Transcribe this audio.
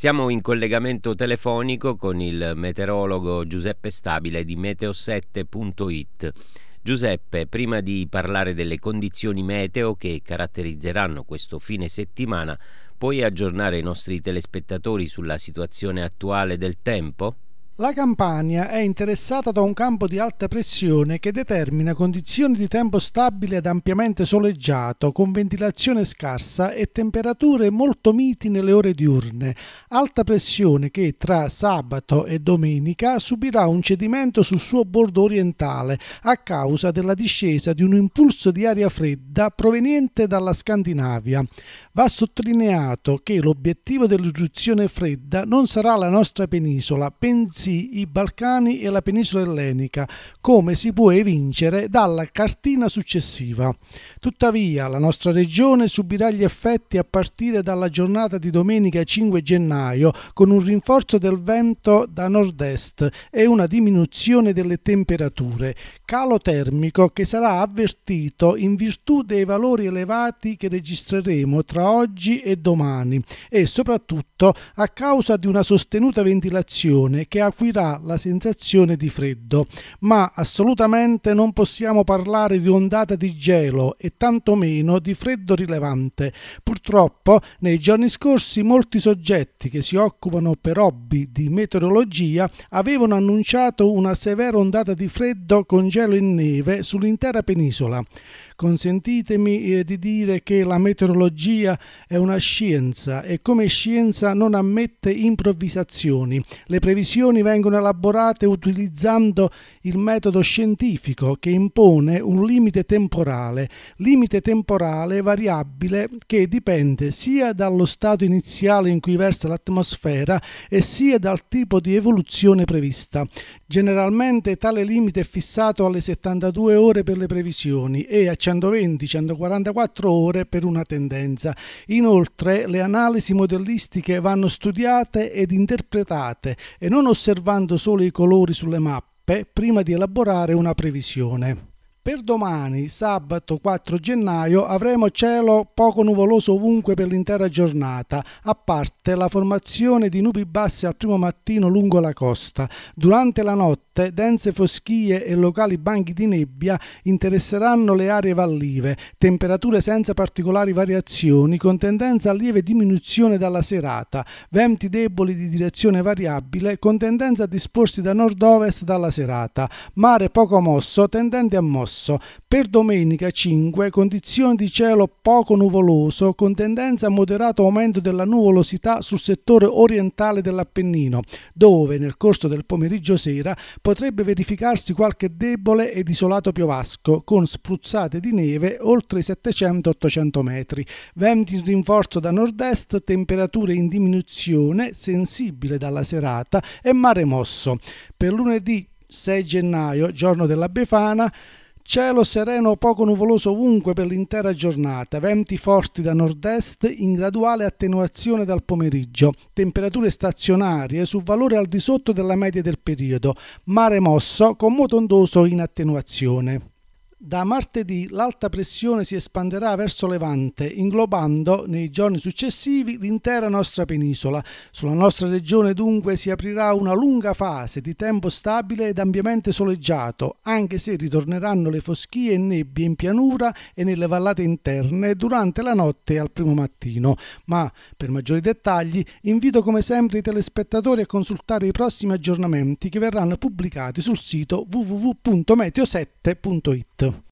Siamo in collegamento telefonico con il meteorologo Giuseppe Stabile di meteo7.it. Giuseppe, prima di parlare delle condizioni meteo che caratterizzeranno questo fine settimana, puoi aggiornare i nostri telespettatori sulla situazione attuale del tempo? La Campania è interessata da un campo di alta pressione che determina condizioni di tempo stabile ed ampiamente soleggiato, con ventilazione scarsa e temperature molto miti nelle ore diurne. Alta pressione che tra sabato e domenica subirà un cedimento sul suo bordo orientale a causa della discesa di un impulso di aria fredda proveniente dalla Scandinavia. Va sottolineato che l'obiettivo dell'irruzione fredda non sarà la nostra penisola, bensì altresì i Balcani e la penisola ellenica, come si può evincere dalla cartina successiva. Tuttavia, la nostra regione subirà gli effetti a partire dalla giornata di domenica 5 gennaio, con un rinforzo del vento da nord-est e una diminuzione delle temperature, calo termico che sarà avvertito in virtù dei valori elevati che registreremo tra oggi e domani e soprattutto a causa di una sostenuta ventilazione che ha colpirà la sensazione di freddo, ma assolutamente non possiamo parlare di ondata di gelo e tantomeno di freddo rilevante. Purtroppo nei giorni scorsi molti soggetti che si occupano per hobby di meteorologia avevano annunciato una severa ondata di freddo con gelo e neve sull'intera penisola. Consentitemi eh, di dire che la meteorologia è una scienza e come scienza non ammette improvvisazioni. Le previsioni vengono vengono elaborate utilizzando il metodo scientifico che impone un limite temporale, limite temporale variabile che dipende sia dallo stato iniziale in cui versa l'atmosfera e sia dal tipo di evoluzione prevista. Generalmente tale limite è fissato alle 72 ore per le previsioni e a 120-144 ore per una tendenza. Inoltre le analisi modellistiche vanno studiate ed interpretate e non osservate osservando solo i colori sulle mappe prima di elaborare una previsione. Per domani, sabato 4 gennaio, avremo cielo poco nuvoloso ovunque per l'intera giornata, a parte la formazione di nubi basse al primo mattino lungo la costa. Durante la notte, dense foschie e locali banchi di nebbia interesseranno le aree vallive, temperature senza particolari variazioni, con tendenza a lieve diminuzione dalla serata, venti deboli di direzione variabile, con tendenza a disporsi da nord-ovest dalla serata, mare poco mosso, tendente a mosso rosso. Per domenica 5 condizioni di cielo poco nuvoloso con tendenza a moderato aumento della nuvolosità sul settore orientale dell'Appennino, dove nel corso del pomeriggio sera potrebbe verificarsi qualche debole ed isolato piovasco con spruzzate di neve oltre i 700-800 metri. Venti in rinforzo da nord-est, temperature in diminuzione, sensibile dalla serata e mare mosso. Per lunedì 6 gennaio, giorno della Befana, Cielo sereno o poco nuvoloso ovunque per l'intera giornata, venti forti da nord-est in graduale attenuazione dal pomeriggio, temperature stazionarie su valore al di sotto della media del periodo, mare mosso con moto ondoso in attenuazione. Da martedì l'alta pressione si espanderà verso Levante, inglobando nei giorni successivi l'intera nostra penisola. Sulla nostra regione dunque si aprirà una lunga fase di tempo stabile ed ampiamente soleggiato, anche se ritorneranno le foschie e nebbie in pianura e nelle vallate interne durante la notte al primo mattino. Ma per maggiori dettagli invito come sempre i telespettatori a consultare i prossimi aggiornamenti che verranno pubblicati sul sito www.meteo7.it. attı.